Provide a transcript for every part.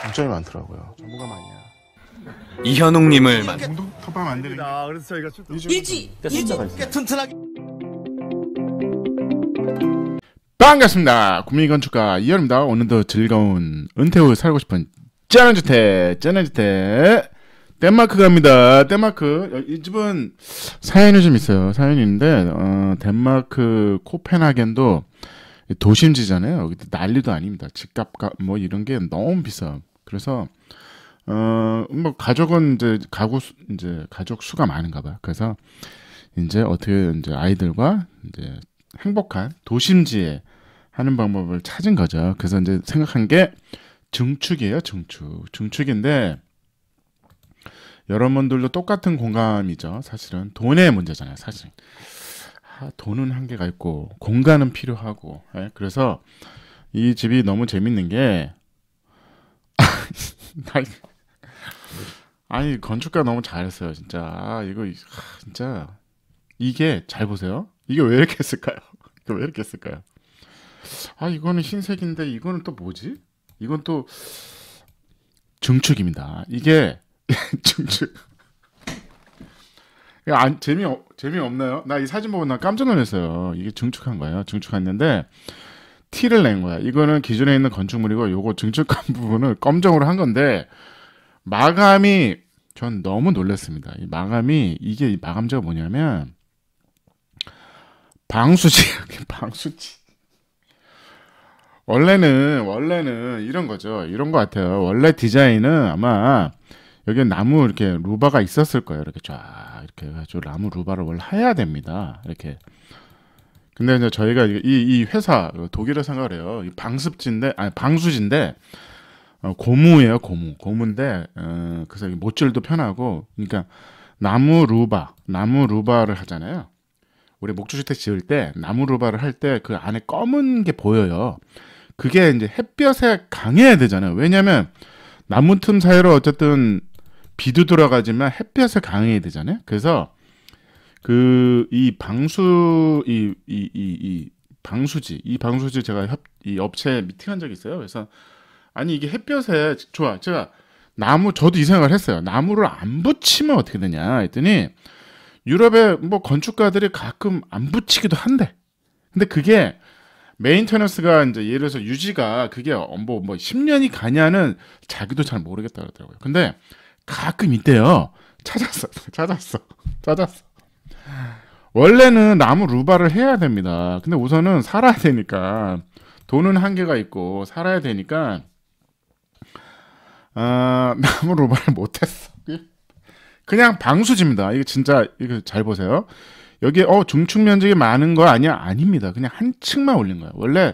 장점이 많더라고요. 정보가 많냐. 이현웅님을 만. 토방 안 되는. 아 그래서 저희가 출 일지 일지 꽤 튼튼하게. 반갑습니다. 국민건축가 이현입니다. 오늘도 즐거운 은퇴 후 살고 싶은 쩌는 주택, 쩌는 주택. 덴마크 갑니다. 덴마크 이 집은 사연이 좀 있어요. 사연이 있는데 어, 덴마크 코펜하겐도 도심지잖아요. 난리도 아닙니다. 집값 뭐 이런 게 너무 비싸. 그래서 어뭐 가족은 이제 가구 수, 이제 가족 수가 많은가 봐. 그래서 이제 어떻게 이제 아이들과 이제 행복한 도심지에 하는 방법을 찾은 거죠. 그래서 이제 생각한 게 증축이에요, 증축. 증축인데 여러분들도 똑같은 공감이죠. 사실은 돈의 문제잖아요, 사실. 아, 돈은 한계가 있고 공간은 필요하고. 예? 그래서 이 집이 너무 재밌는 게 아니, 아니 건축가 너무 잘했어요 진짜 아, 이거 아, 진짜 이게 잘 보세요 이게 왜 이렇게 했을까요 이거 왜 이렇게 했을까요 아 이거는 흰색인데 이거는 또 뭐지 이건 또 중축입니다 이게 중축 안, 재미 재미 없나요? 나 이 사진 보고 나 깜짝 놀랐어요. 이게 증축한 거예요. 증축했는데 티를 낸 거야. 이거는 기존에 있는 건축물이고 요거 증축한 부분을 검정으로 한 건데 마감이 전 너무 놀랐습니다. 이 마감이 이게 마감자가 뭐냐면 방수지 방수지 원래는 원래는 이런 거죠. 이런 거 같아요. 원래 디자인은 아마 여기 나무 이렇게 루바가 있었을 거예요. 이렇게 쫙 이렇게 해가지고 나무 루바를 원래 해야 됩니다. 이렇게 근데 이제 저희가 이, 이 회사 그 독일어 생각을 해요. 방습지인데 아니 방수지인데 어, 고무예요 고무 고무인데 어, 그래서 못질도 편하고 그러니까 나무 루바 나무 루바를 하잖아요. 우리 목조주택 지을 때 나무 루바를 할 때 그 안에 검은 게 보여요. 그게 이제 햇볕에 강해야 되잖아요. 왜냐하면 나무 틈 사이로 어쨌든 비도 들어가지만 햇볕에 강해야 되잖아요. 그래서 그이 방수 이 이 이 이 방수지 이 방수지 제가 협, 이 업체 미팅한 적이 있어요. 그래서 아니 이게 햇볕에 좋아 제가 나무 저도 이 생각을 했어요. 나무를 안 붙이면 어떻게 되냐 했더니 유럽의 뭐 건축가들이 가끔 안 붙이기도 한데 근데 그게 메인테너스가 이제 예를 들어서 유지가 그게 뭐뭐 뭐 10년이 뭐 가냐는 자기도 잘 모르겠다 그러더라고요. 근데 가끔 있대요. 찾았어. 찾았어. 찾았어. 원래는 나무 루바를 해야 됩니다. 근데 우선은 살아야 되니까 돈은 한계가 있고 살아야 되니까 아, 나무 루바를 못했어. 그냥 방수지입니다. 이거 진짜 이거 잘 보세요. 여기 어 중축 면적이 많은 거 아니야? 아닙니다. 그냥 한 층만 올린 거예요. 원래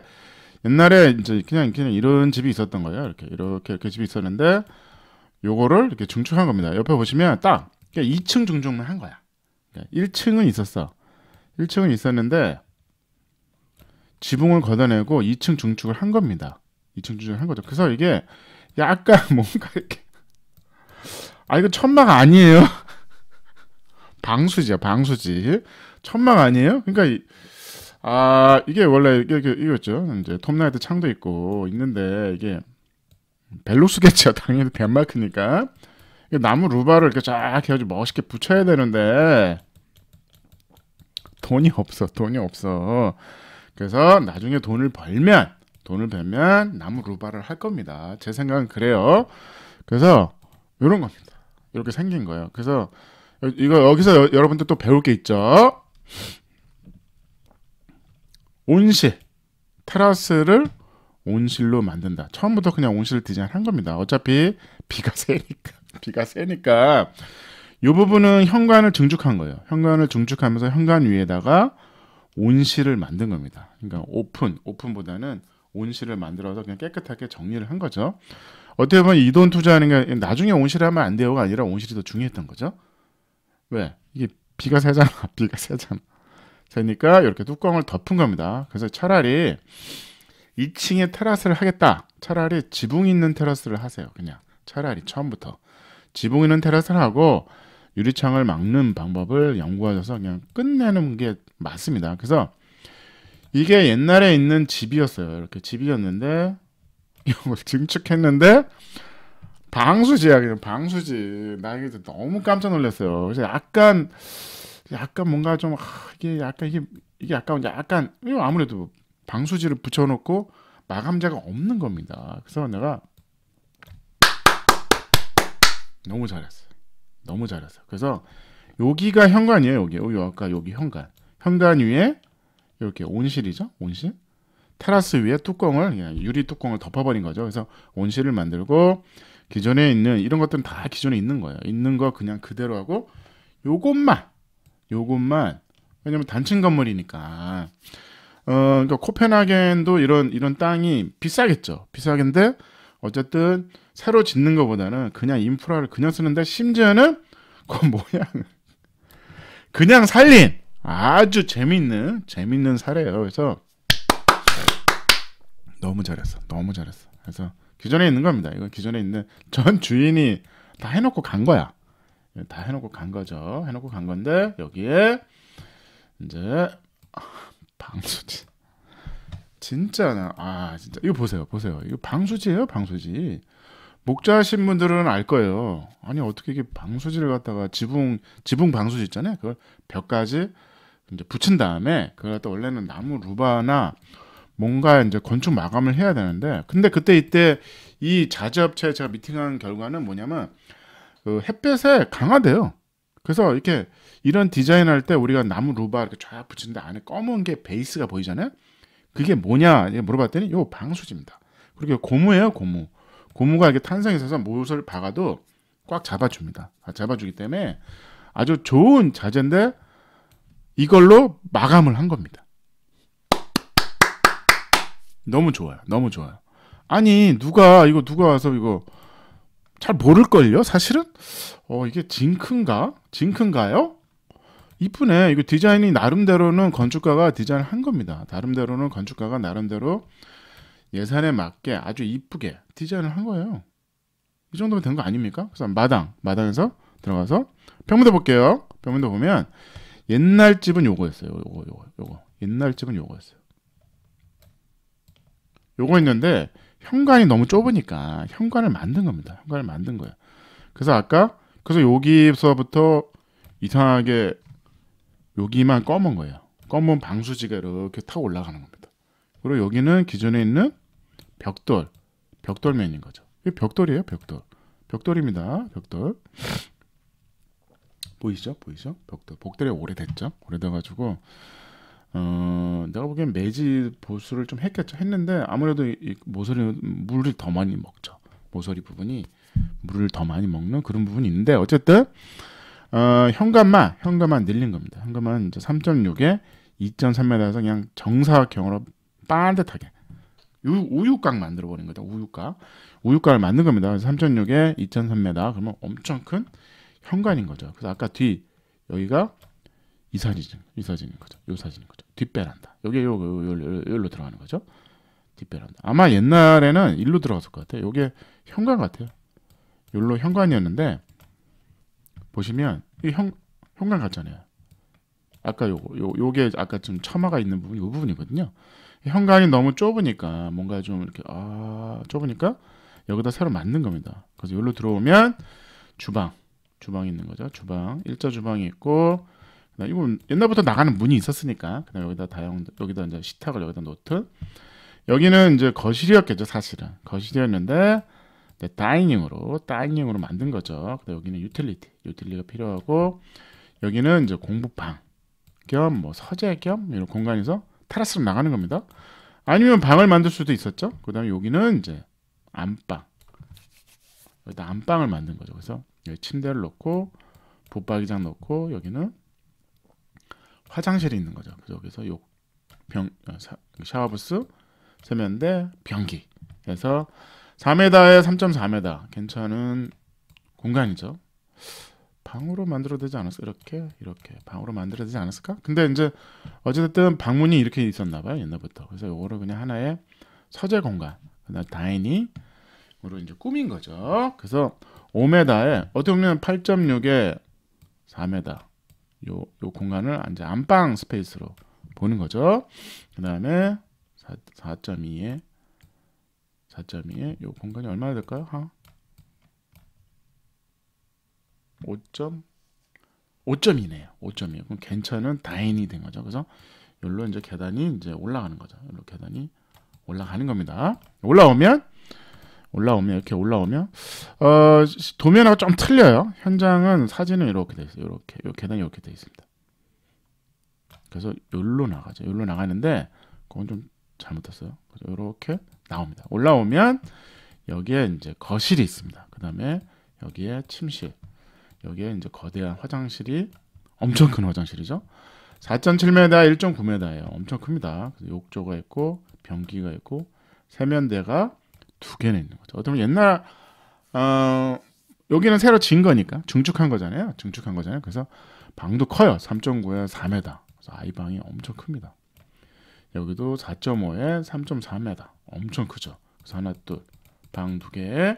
옛날에 이제 그냥 그냥 이런 집이 있었던 거예요. 이렇게 이렇게 이렇게 집이 있었는데 요거를 이렇게 중축한 겁니다. 옆에 보시면 딱 2층 중축만 한 거야. 1층은 있었어. 1층은 있었는데 지붕을 걷어내고 2층 중축을 한 겁니다. 2층 중축을 한 거죠. 그래서 이게 약간 뭔가 이렇게 아 이거 천막 아니에요. 방수지야 방수지. 천막 아니에요? 그러니까 이, 아 이게 원래 이게, 이게 이거죠. 이제 톱나이트 창도 있고 있는데 이게 벨로스겠죠. 당연히 덴마크니까. 나무 루바를 이렇게 쫙 해가지고 멋있게 붙여야 되는데 돈이 없어 돈이 없어 그래서 나중에 돈을 벌면 돈을 벌면 나무 루바를 할 겁니다 제 생각은 그래요 그래서 이런 겁니다 이렇게 생긴 거예요 그래서 이거 여기서 여, 여러분들 또 배울 게 있죠 온실 테라스를 온실로 만든다. 처음부터 그냥 온실 디자인한 겁니다. 어차피 비가 세니까 비가 세니까 요 부분은 현관을 증축한 거예요. 현관을 증축하면서 현관 위에다가 온실을 만든 겁니다. 그러니까 오픈, 오픈보다는 온실을 만들어서 그냥 깨끗하게 정리를 한 거죠. 어떻게 보면 이 돈 투자하는 게 나중에 온실하면 안 돼요가 아니라 온실이 더 중요했던 거죠. 왜? 이게 비가 새잖아. 비가 새잖아. 러니까 이렇게 뚜껑을 덮은 겁니다. 그래서 차라리 2층에 테라스를 하겠다. 차라리 지붕 있는 테라스를 하세요. 그냥 차라리 처음부터 지붕 있는 테라스를 하고 유리창을 막는 방법을 연구하셔서 그냥 끝내는 게 맞습니다. 그래서 이게 옛날에 있는 집이었어요. 이렇게 집이었는데 이걸 증축했는데 방수지야 아, 그냥 방수지. 나 이게 너무 깜짝 놀랐어요. 그래서 약간 약간 뭔가 좀 아, 이게 약간 이게 이게 약간 약간 아무래도 방수지를 붙여놓고 마감자가 없는 겁니다. 그래서 내가 너무 잘했어. 너무 잘했어요. 그래서 여기가 현관이에요. 여기 여기 아까 여기 현관. 현관 위에 이렇게 온실이죠. 온실. 테라스 위에 뚜껑을 예, 유리 뚜껑을 덮어버린 거죠. 그래서 온실을 만들고 기존에 있는 이런 것들은 다 기존에 있는 거예요. 있는 거 그냥 그대로 하고 요것만 요것만 왜냐면 단층 건물이니까 어 그러니까 코펜하겐도 이런 이런 땅이 비싸겠죠. 비싸겠는데 어쨌든 새로 짓는 것보다는 그냥 인프라를 그냥 쓰는데 심지어는 그 모양을 그냥 살린 아주 재밌는 재밌는 사례예요. 그래서 너무 잘했어, 너무 잘했어. 그래서 기존에 있는 겁니다. 이거 기존에 있는 전 주인이 다 해놓고 간 거야. 다 해놓고 간 거죠. 해놓고 간 건데 여기에 이제 방수지. 진짜 아 진짜 이거 보세요 보세요 이거 방수지예요 방수지 목자 하신 분들은 알 거예요 아니 어떻게 이게 방수지를 갖다가 지붕 지붕 방수지 있잖아요 그걸 벽까지 이제 붙인 다음에 그걸 갖다 원래는 나무 루바나 뭔가 이제 건축 마감을 해야 되는데 근데 그때 이때 이 자재업체 제가 미팅한 결과는 뭐냐면 그 햇볕에 강화돼요 그래서 이렇게 이런 디자인할 때 우리가 나무 루바 이렇게 쫙 붙인데 안에 검은 게 베이스가 보이잖아요 그게 뭐냐 물어봤더니 요 방수지입니다. 그리고 고무예요 고무. 고무가 이렇게 탄성이 서어서을 박아도 꽉 잡아줍니다. 아, 잡아주기 때문에 아주 좋은 자재인데 이걸로 마감을 한 겁니다. 너무 좋아요. 너무 좋아요. 아니 누가 이거 누가 와서 이거 잘 모를걸요 사실은 어 이게 징크인가 징크인가요 이쁘네. 이거 디자인이 나름대로는 건축가가 디자인 을한 겁니다. 나름대로는 건축가가 나름대로 예산에 맞게 아주 이쁘게 디자인을 한 거예요. 이 정도면 된 거 아닙니까? 그래서 마당, 마당에서 들어가서 평문도 볼게요. 평문도 보면 옛날 집은 요거였어요. 요거, 요거, 요거. 옛날 집은 요거였어요. 요거 있는데 현관이 너무 좁으니까 현관을 만든 겁니다. 현관을 만든 거예요. 그래서 아까 그래서 여기서부터 이상하게 여기만 검은 거예요. 검은 방수지가 이렇게 타고 올라가는 겁니다. 그리고 여기는 기존에 있는 벽돌, 벽돌면인 거죠. 이 벽돌이에요, 벽돌. 벽돌입니다, 벽돌. 보이죠? 시 보이죠? 시 벽돌. 복돌이 오래됐죠? 오래돼가지고, 어, 내가 보기엔 매지 보수를 좀 했겠죠? 했는데, 아무래도 이 모서리, 물을 더 많이 먹죠. 모서리 부분이 물을 더 많이 먹는 그런 부분이 있는데, 어쨌든, 현관만 어, 현관만 늘린 겁니다. 현관만 이제 3.6에 2.3m에서 그냥 정사각형으로 반듯하게 우유곽 만들어 버린 거다. 우유곽 우유곽을 만든 겁니다. 그래서 3.6에 2.3m 그러면 엄청 큰 현관인 거죠. 그래서 아까 뒤 여기가 이 사진 이 사진인 거죠. 요 사진인 거죠. 뒷배란다. 여기 요, 요, 요, 요, 요로 들어가는 거죠. 뒷배란다. 아마 옛날에는 일로 들어갔을 것 같아요. 요게 현관 같아요. 요로 현관이었는데 보시면 이 형, 형광 같잖아요. 아까 요거, 요, 요게 아까 좀 처마가 있는 부분, 이 부분이거든요. 현관이 너무 좁으니까 뭔가 좀 이렇게 아 좁으니까 여기다 새로 만든 겁니다. 그래서 여기로 들어오면 주방, 주방이 있는 거죠. 주방, 일자 주방이 있고 그다음 이건 옛날부터 나가는 문이 있었으니까 그냥 여기다 다용 여기다 이제 식탁을 여기다 놓든 여기는 이제 거실이었겠죠 사실은 거실이었는데 네, 다이닝으로 다이닝으로 만든 거죠. 근데 여기는 유틸리티, 유틸리가 필요하고 여기는 이제 공부방 겸 뭐 서재 겸 이런 공간에서 테라스로 나가는 겁니다. 아니면 방을 만들 수도 있었죠. 그다음에 여기는 이제 안방. 여기다 안방을 만든 거죠. 그래서 여기 침대를 넣고 붙박이장 넣고 여기는 화장실이 있는 거죠. 그래서 여기서 욕병 어, 샤워부스 세면대 변기 그서 4m에 3.4m 괜찮은 공간이죠. 방으로 만들어야 되지 않았을까? 이렇게 이렇게 방으로 만들어야 되지 않았을까? 근데 이제 어쨌든 방문이 이렇게 있었나 봐요 옛날부터. 그래서 이거를 그냥 하나의 서재 공간, 그다음 다이닝으로 이제 꾸민 거죠. 그래서 5m에 어떻게 보면 8.6에 4m 요, 요 공간을 이제 안방 스페이스로 보는 거죠. 그 다음에 4.2에 4.2에 요 공간이 얼마나 될까요? 하? 5. 5.2네요. 5.2. 그럼 괜찮은 다행이 된 거죠. 그래서 여기로 이제 계단이 이제 올라가는 거죠. 여기로 계단이 올라가는 겁니다. 올라오면 올라오면 이렇게 올라오면 어, 도면하고 좀 틀려요. 현장은 사진은 이렇게 돼 있어요. 이렇게 요 계단이 이렇게 돼 있습니다. 그래서 여기로 나가죠. 여기로 나가는데 그건 좀 잘못 했어요 이렇게 나옵니다. 올라오면 여기에 이제 거실이 있습니다. 그 다음에 여기에 침실, 여기에 이제 거대한 화장실이 엄청 큰 화장실이죠. 4.7m, 1.9m예요. 엄청 큽니다. 욕조가 있고 변기가 있고 세면대가 두 개나 있는 거죠. 어떻 옛날 어, 여기는 새로 진 거니까 증축한 거잖아요. 증축한 거잖아요. 그래서 방도 커요. 3.9에 4m. 그래서 아이 방이 엄청 큽니다. 여기도 4.5에 3.4m 엄청 크죠 그래서 하나 둘방 두 개에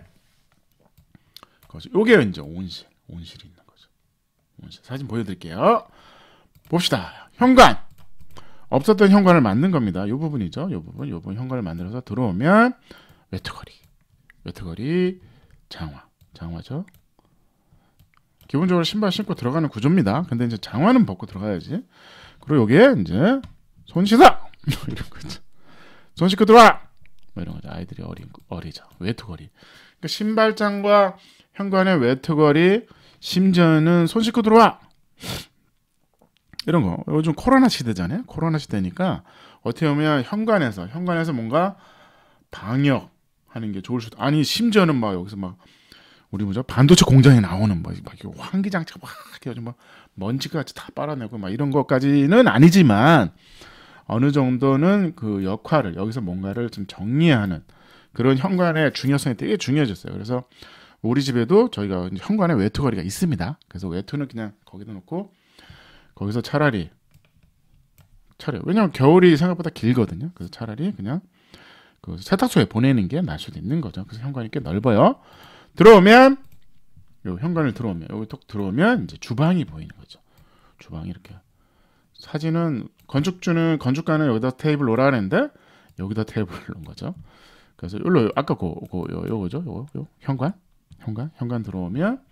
거실 요게 이제 온실 온실이 있는 거죠 온실 사진 보여드릴게요 봅시다 현관 없었던 현관을 만든 겁니다 이 부분이죠 이 부분 이 부분 현관을 만들어서 들어오면 외투거리 외투거리 장화 장화죠 기본적으로 신발 신고 들어가는 구조입니다 근데 이제 장화는 벗고 들어가야지 그리고 요게 이제 손 씻어 뭐 이런 거죠. 손 씻고 들어와. 뭐 이런 거죠. 아이들이 어린 어리죠. 외투걸이 그러니까 신발장과 현관의 외투걸이 심지어는 손 씻고 들어와. 이런 거. 요즘 코로나 시대잖아요. 코로나 시대니까 어떻게 보면 현관에서 현관에서 뭔가 방역 하는 게 좋을 수도. 아니 심지어는 막 여기서 막 우리 뭐죠 반도체 공장에 나오는 뭐, 막 환기장치 막 이렇게 막 먼지까지 다 빨아내고 막 이런 것까지는 아니지만 어느 정도는 그 역할을 여기서 뭔가를 좀 정리하는 그런 현관의 중요성이 되게 중요해졌어요. 그래서 우리 집에도 저희가 현관에 외투거리가 있습니다. 그래서 외투는 그냥 거기다 놓고 거기서 차라리 차려. 왜냐면 겨울이 생각보다 길거든요. 그래서 차라리 그냥 그 세탁소에 보내는 게 나을 수도 있는 거죠. 그래서 현관이 꽤 넓어요. 들어오면 요 현관을 들어오면 여기 톡 들어오면 이제 주방이 보이는 거죠. 주방이 이렇게 사진은 건축주는 건축가는 여기다 테이블 놓으라는데 여기다 테이블 놓은 거죠. 그래서 여로 아까 고, 그, 고 그, 요, 요거죠. 요거 요 현관 현관 현관 들어오면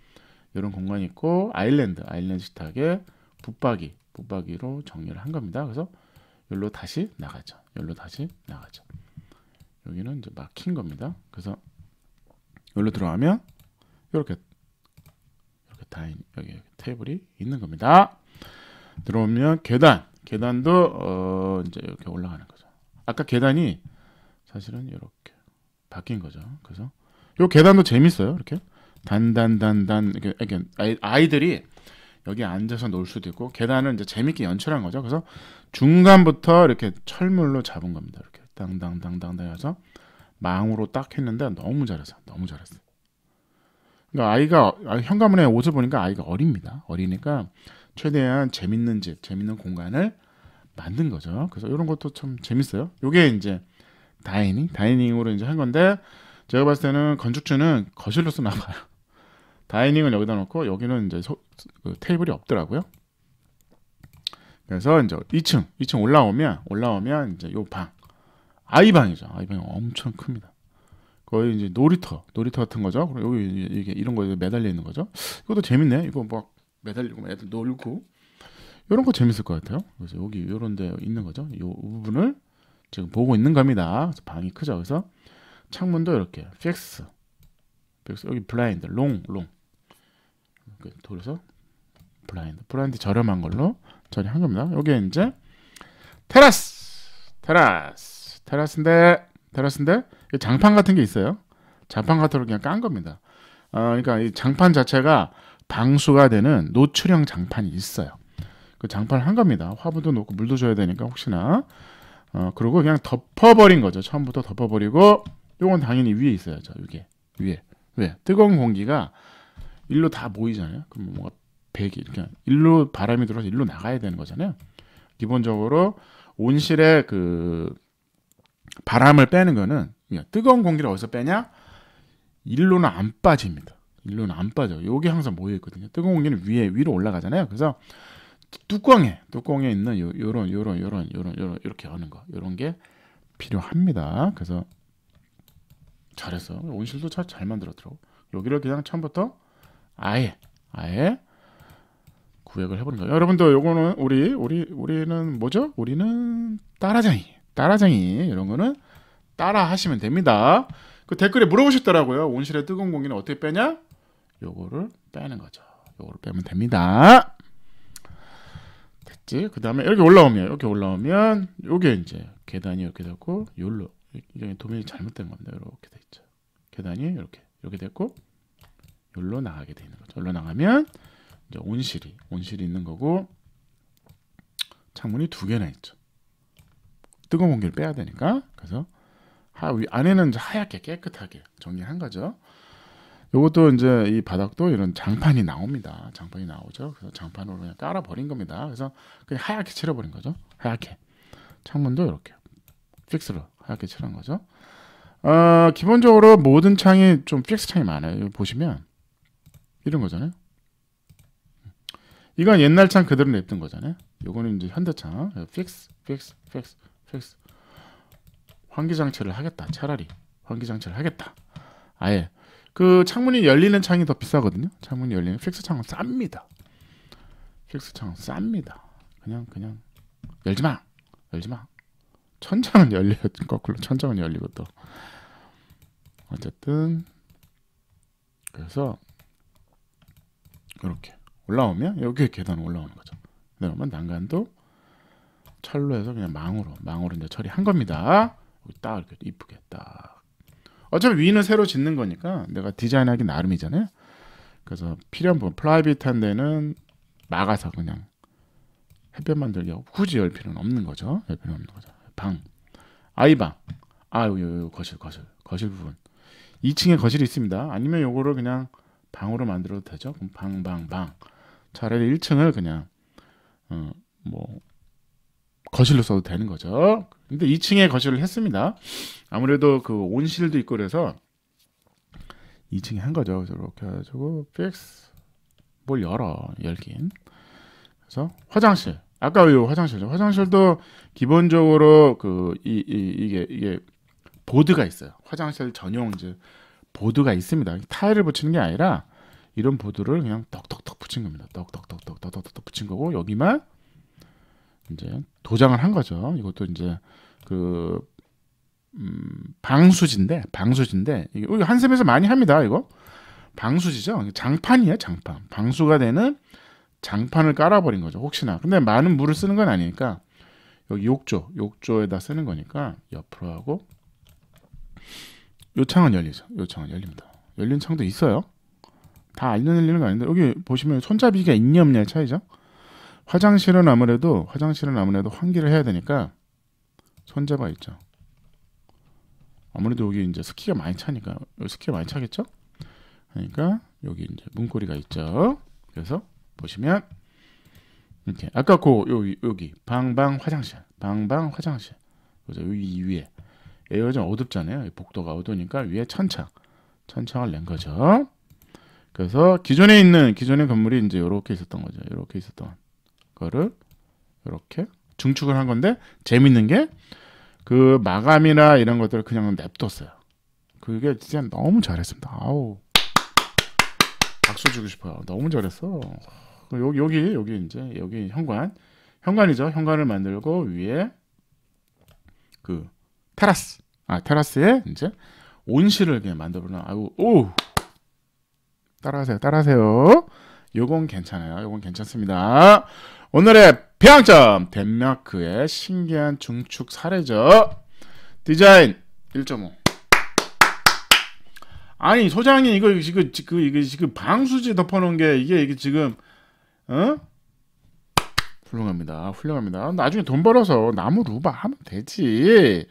이런 공간이 있고 아일랜드 아일랜드 식탁에 붙박이 붙박이로 정리를 한 겁니다. 그래서 여기로 다시 나가죠. 여기로 다시 나가죠. 여기는 이제 막힌 겁니다. 그래서 여기로 들어가면 이렇게 이렇게 다인 여기 테이블이 있는 겁니다. 들어오면 계단, 계단도 어 이제 이렇게 올라가는 거죠. 아까 계단이 사실은 이렇게 바뀐 거죠. 그래서 요 계단도 재밌어요. 이렇게 단단단단 이렇게, 이렇게 아이들이 여기 앉아서 놀 수도 있고 계단은 이제 재밌게 연출한 거죠. 그래서 중간부터 이렇게 철물로 잡은 겁니다. 이렇게 당당당당당 해서 망으로 딱 했는데 너무 잘했어. 너무 잘했어. 그러니까 아이가 아, 현관문에 옷을 보니까 아이가 어립니다. 어리니까 최대한 재밌는 집, 재밌는 공간을 만든 거죠. 그래서 이런 것도 참 재밌어요. 요게 이제 다이닝, 다이닝으로 이제 한 건데 제가 봤을 때는 건축주는 거실로 쓰나 봐요. 다이닝을 여기다 놓고 여기는 이제 소, 그 테이블이 없더라고요. 그래서 이제 2층, 2층 올라오면 올라오면 이제 요 방, 아이 방이죠. 아이 방이 엄청 큽니다. 거의 이제 놀이터, 놀이터 같은 거죠. 그리고 여기 이게 이런 거에 매달려 있는 거죠. 이것도 재밌네. 이거 막 매달리고 애들 놀고 이런 거 재밌을 것 같아요. 그래서 여기 이런 데 있는 거죠. 이 부분을 지금 보고 있는 겁니다. 방이 크죠. 그래서 창문도 이렇게 픽스 픽스 여기 블라인드 롱롱 이렇게 돌려서 블라인드 블라인드 저렴한 걸로 처리한 겁니다. 여기에 이제 테라스 테라스 테라스인데 테라스인데 장판 같은 게 있어요. 장판 같은 걸 그냥 깐 겁니다. 어, 그러니까 이 장판 자체가 방수가 되는 노출형 장판이 있어요. 그 장판을 한 겁니다. 화분도 놓고 물도 줘야 되니까 혹시나 어 그리고 그냥 덮어버린 거죠. 처음부터 덮어버리고 이건 당연히 위에 있어야죠. 이게 위에 왜 뜨거운 공기가 일로 다 모이잖아요. 그럼 뭔가 배기 이렇게 일로 바람이 들어서 일로 나가야 되는 거잖아요. 기본적으로 온실에그 바람을 빼는 거는 뜨거운 공기를 어디서 빼냐? 일로는 안 빠집니다. 일로는 안 빠져요. 요게 항상 모여 있거든요. 뜨거운 공기는 위에 위로 올라가잖아요. 그래서 뚜껑에 뚜껑에 있는 요, 요런 요런 요런 요런 요런 이렇게 하는 거 요런 게 필요합니다. 그래서 잘해서 온실도 잘, 잘 만들었더라고. 여기를 그냥 처음부터 아예 아예 구획을 해보는 거예요. 여러분들 요거는 우리 우리 우리는 뭐죠? 우리는 따라쟁이 따라쟁이 이런 거는 따라 하시면 됩니다. 그 댓글에 물어보셨더라고요. 온실의 뜨거운 공기는 어떻게 빼냐? 요거를 빼는 거죠. 요거를 빼면 됩니다. 됐지? 그 다음에 이렇게 올라오면 이렇게 올라오면 요게 이제 계단이 이렇게 되고 요로 이게 도면이 잘못된 겁니다. 이렇게 돼 있죠. 계단이 이렇게 이렇게 됐고 요로 나가게 되는 거죠. 요로 나가면 이제 온실이 온실이 있는 거고 창문이 두 개나 있죠. 뜨거운 공기를 빼야 되니까 그래서 하, 위 안에는 하얗게 깨끗하게 정리한 거죠. 요것도 이제 이 바닥도 이런 장판이 나옵니다. 장판이 나오죠. 그래서 장판으로 그냥 깔아 버린 겁니다. 그래서 그냥 하얗게 칠해 버린 거죠. 하얗게. 창문도 이렇게 픽스로 하얗게 칠한 거죠. 어, 기본적으로 모든 창이 좀 픽스 창이 많아요. 보시면 이런 거잖아요. 이건 옛날 창 그대로 냅둔 거잖아요. 요거는 이제 현대 창. 픽스, 픽스, 픽스, 픽스. 환기장치를 하겠다. 차라리 환기장치를 하겠다. 아예 그 창문이 열리는 창이 더 비싸거든요. 창문이 열리는 픽스 창은 쌉니다. 픽스 창은 쌉니다. 그냥 그냥 열지 마. 열지 마. 천장은 열려요. 거꾸로 천장은 열리고 또 어쨌든 그래서 이렇게 올라오면 여기 계단 올라오는 거죠. 그러면 난간도 철로 해서 그냥 망으로 망으로 이제 처리한 겁니다. 여기 딱 이렇게 이쁘게 딱 어차피 위는 새로 짓는 거니까 내가 디자인하기 나름이잖아요. 그래서 필요한 부분 프라이빗한 데는 막아서 그냥 햇볕 만들게 하고 굳이 열 필요는 없는 거죠. 열 필요는 없는 거죠. 방 아이방 아유 요 거실 거실 거실 부분 2층에 거실이 있습니다. 아니면 요거를 그냥 방으로 만들어도 되죠. 그방 방, 방. 차라리 1층을 그냥 어, 뭐 거실로 써도 되는 거죠. 근데 2층에 거실을 했습니다. 아무래도 그 온실도 있고 그래서 2층에 한 거죠. 이렇게 해가지고 픽스 뭘 열어 열긴. 그래서 화장실. 아까 요 화장실죠. 화장실도 기본적으로 그이 이, 이게 이게 보드가 있어요. 화장실 전용 이제 보드가 있습니다. 타일을 붙이는 게 아니라 이런 보드를 그냥 떡떡떡 붙인 겁니다. 떡떡떡떡떡떡떡 붙인 거고 여기만 이제 도장을 한 거죠. 이것도 이제 그 음, 방수지인데 방수지인데 이게 한샘에서 많이 합니다. 이거 방수지죠. 장판이에요. 장판. 방수가 되는 장판을 깔아버린 거죠. 혹시나. 근데 많은 물을 쓰는 건 아니니까 여기 욕조, 욕조에다 쓰는 거니까 옆으로 하고 요 창은 열리죠. 요 창은 열립니다. 열린 창도 있어요. 다 알려내리는 거 아닌데 여기 보시면 손잡이가 있냐 없냐의 차이죠. 화장실은 아무래도 화장실은 아무래도 환기를 해야 되니까 손잡아 있죠. 아무래도 여기 이제 스키가 많이 차니까 여기 스키가 많이 차겠죠? 그러니까 여기 이제 문고리가 있죠. 그래서 보시면 이렇게 아까 그 여기 여기 방방 화장실 방방 화장실 그래서 여기 위에 에어 좀 어둡잖아요. 복도가 어두니까 위에 천창 천창을 낸 거죠. 그래서 기존에 있는 기존의 건물이 이제 이렇게 있었던 거죠. 이렇게 있었던 거를 이렇게 증축을 한 건데 재밌는 게 그 마감이나 이런 것들을 그냥 냅뒀어요. 그게 진짜 너무 잘했습니다. 아우 박수 주고 싶어요. 너무 잘했어. 여기 여기 여기 이제 여기 현관 현관이죠. 현관을 만들고 위에 그 테라스 아 테라스에 이제 온실을 그냥 만들어보는 아우 오 따라하세요 따라하세요 요건 괜찮아요 요건 괜찮습니다 오늘의 평점 덴마크의 신기한 중축 사례죠 디자인 1.5 아니 소장이 이거 지금 지금 이거 지금 방수지 덮어놓은 게 이게 이게 지금 어? 훌륭합니다 훌륭합니다 나중에 돈 벌어서 나무 루바 하면 되지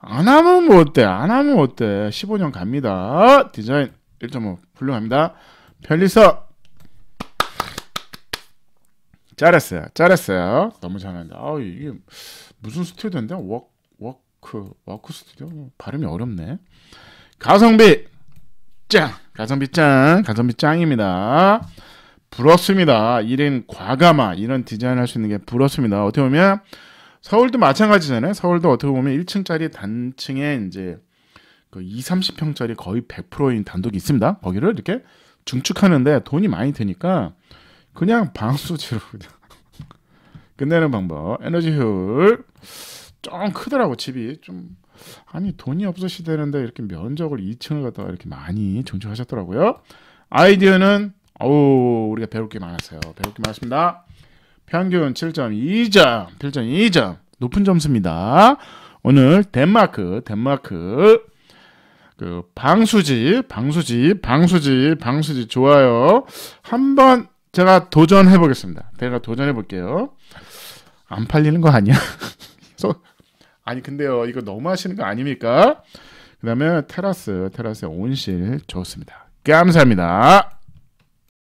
안 하면 뭐 어때 안 하면 어때 15년 갑니다 디자인 1.5 훌륭합니다 편리석 잘했어요. 잘했어요. 너무 잘한다. 아 이게 무슨 스튜디오인데? 워크, 워크, 워크 스튜디오? 발음이 어렵네. 가성비 짱! 가성비 짱! 가성비 짱입니다. 부럽습니다. 이런 과감하 이런 디자인할 수 있는 게 부럽습니다. 어떻게 보면 서울도 마찬가지잖아요. 서울도 어떻게 보면 1층짜리 단층에 이제 그 2, 30평짜리 거의 100%인 단독이 있습니다. 거기를 이렇게 중축하는데 돈이 많이 드니까 그냥 방수지로 그냥 끝내는 방법. 에너지 효율. 좀 크더라고 집이 좀 아니 돈이 없으시되는데 이렇게 면적을 2층을 갖다가 이렇게 많이 증축하셨더라고요. 아이디어는 어우 우리가 배울 게 많았어요. 배울 게 많았습니다. 평균 7.2점, 7.2점 높은 점수입니다. 오늘 덴마크, 덴마크 그 방수지, 방수지, 방수지, 방수지 좋아요. 한번 제가 도전해 보겠습니다. 제가 도전해 볼게요. 안 팔리는 거 아니야? 그래서 아니 근데요 이거 너무 하시는 거 아닙니까? 그 다음에 테라스 테라스의 온실 좋습니다. 감사합니다.